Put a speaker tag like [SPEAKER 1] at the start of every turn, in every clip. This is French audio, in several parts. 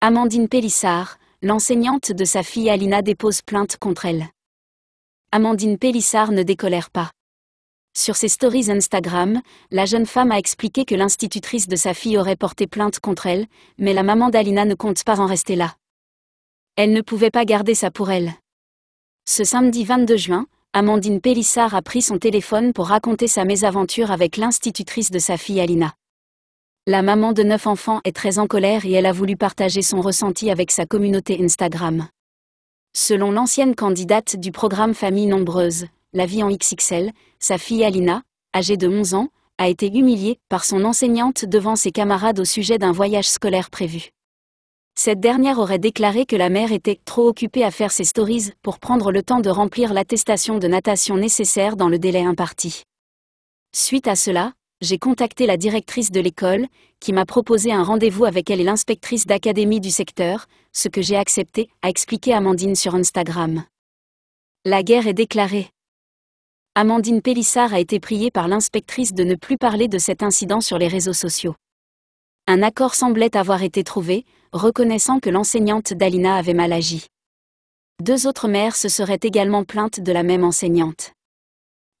[SPEAKER 1] Amandine Pélissard, l'enseignante de sa fille Alina dépose plainte contre elle. Amandine Pélissard ne décolère pas. Sur ses stories Instagram, la jeune femme a expliqué que l'institutrice de sa fille aurait porté plainte contre elle, mais la maman d'Alina ne compte pas en rester là. Elle ne pouvait pas garder ça pour elle. Ce samedi 22 juin, Amandine Pélissard a pris son téléphone pour raconter sa mésaventure avec l'institutrice de sa fille Alina. La maman de neuf enfants est très en colère et elle a voulu partager son ressenti avec sa communauté Instagram. Selon l'ancienne candidate du programme Famille Nombreuse, la vie en XXL, sa fille Alina, âgée de 11 ans, a été humiliée par son enseignante devant ses camarades au sujet d'un voyage scolaire prévu. Cette dernière aurait déclaré que la mère était trop occupée à faire ses stories pour prendre le temps de remplir l'attestation de natation nécessaire dans le délai imparti. Suite à cela, j'ai contacté la directrice de l'école, qui m'a proposé un rendez-vous avec elle et l'inspectrice d'académie du secteur, ce que j'ai accepté, a expliqué Amandine sur Instagram. La guerre est déclarée. Amandine Pélissard a été priée par l'inspectrice de ne plus parler de cet incident sur les réseaux sociaux. Un accord semblait avoir été trouvé, reconnaissant que l'enseignante d'Alina avait mal agi. Deux autres mères se seraient également plaintes de la même enseignante.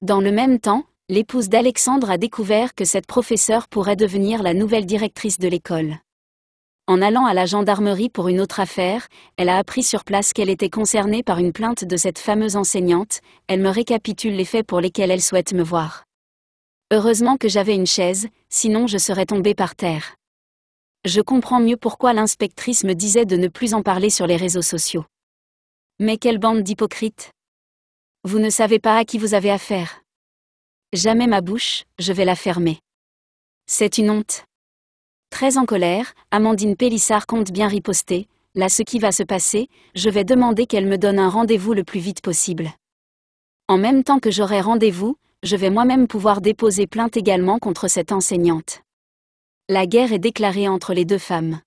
[SPEAKER 1] Dans le même temps, l'épouse d'Alexandre a découvert que cette professeure pourrait devenir la nouvelle directrice de l'école. En allant à la gendarmerie pour une autre affaire, elle a appris sur place qu'elle était concernée par une plainte de cette fameuse enseignante, elle me récapitule les faits pour lesquels elle souhaite me voir. Heureusement que j'avais une chaise, sinon je serais tombée par terre. Je comprends mieux pourquoi l'inspectrice me disait de ne plus en parler sur les réseaux sociaux. Mais quelle bande d'hypocrites Vous ne savez pas à qui vous avez affaire. Jamais ma bouche, je vais la fermer. C'est une honte. Très en colère, Amandine Pélissard compte bien riposter. Là, ce qui va se passer, je vais demander qu'elle me donne un rendez-vous le plus vite possible. En même temps que j'aurai rendez-vous, je vais moi-même pouvoir déposer plainte également contre cette enseignante. La guerre est déclarée entre les deux femmes.